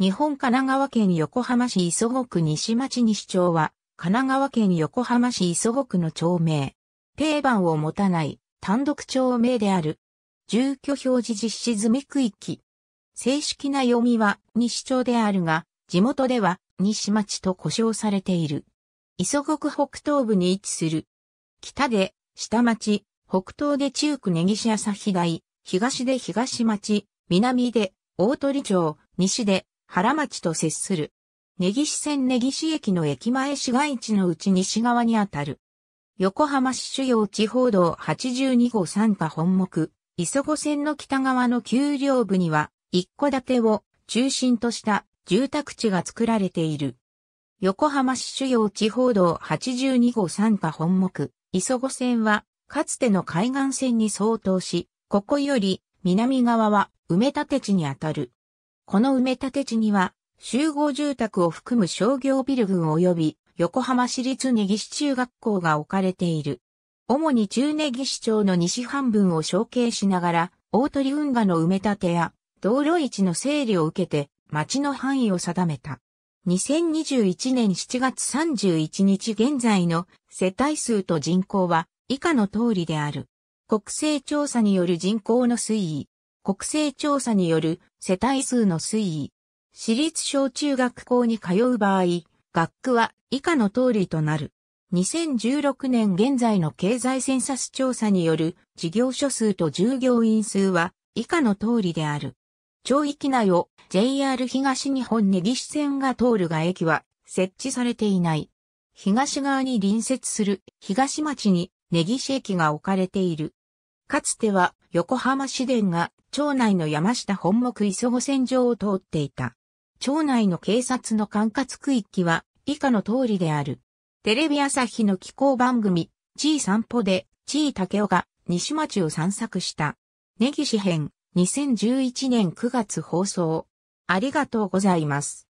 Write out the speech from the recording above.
日本神奈川県横浜市磯子区西町西町は、神奈川県横浜市磯子区の町名。定番を持たない単独町名である。住居表示実施済み区域。正式な読みは西町であるが、地元では西町と呼称されている。磯子区北東部に位置する。北で下町、北東で中区根岸朝日台、東で東町、南で大鳥町、西で原町と接する。根岸線根岸駅の駅前市街地のうち西側にあたる。横浜市主要地方道82号参加本目、磯子線の北側の丘陵部には、一戸建てを中心とした住宅地が作られている。横浜市主要地方道82号参加本目、磯子線は、かつての海岸線に相当し、ここより南側は埋め立て地にあたる。この埋め立て地には、集合住宅を含む商業ビル群及び、横浜市立根岸中学校が置かれている。主に中根岸町の西半分を承継しながら、大鳥運河の埋め立てや、道路位置の整理を受けて、町の範囲を定めた。2021年7月31日現在の世帯数と人口は以下の通りである。国勢調査による人口の推移。国勢調査による世帯数の推移。私立小中学校に通う場合、学区は以下の通りとなる。2016年現在の経済センサス調査による事業所数と従業員数は以下の通りである。町域内を JR 東日本根岸線が通るが駅は設置されていない。東側に隣接する東町に根岸駅が置かれている。かつては横浜市電が町内の山下本木磯子線上を通っていた。町内の警察の管轄区域は以下の通りである。テレビ朝日の気候番組、地位散歩で、地位竹雄が西町を散策した。根岸編、2011年9月放送。ありがとうございます。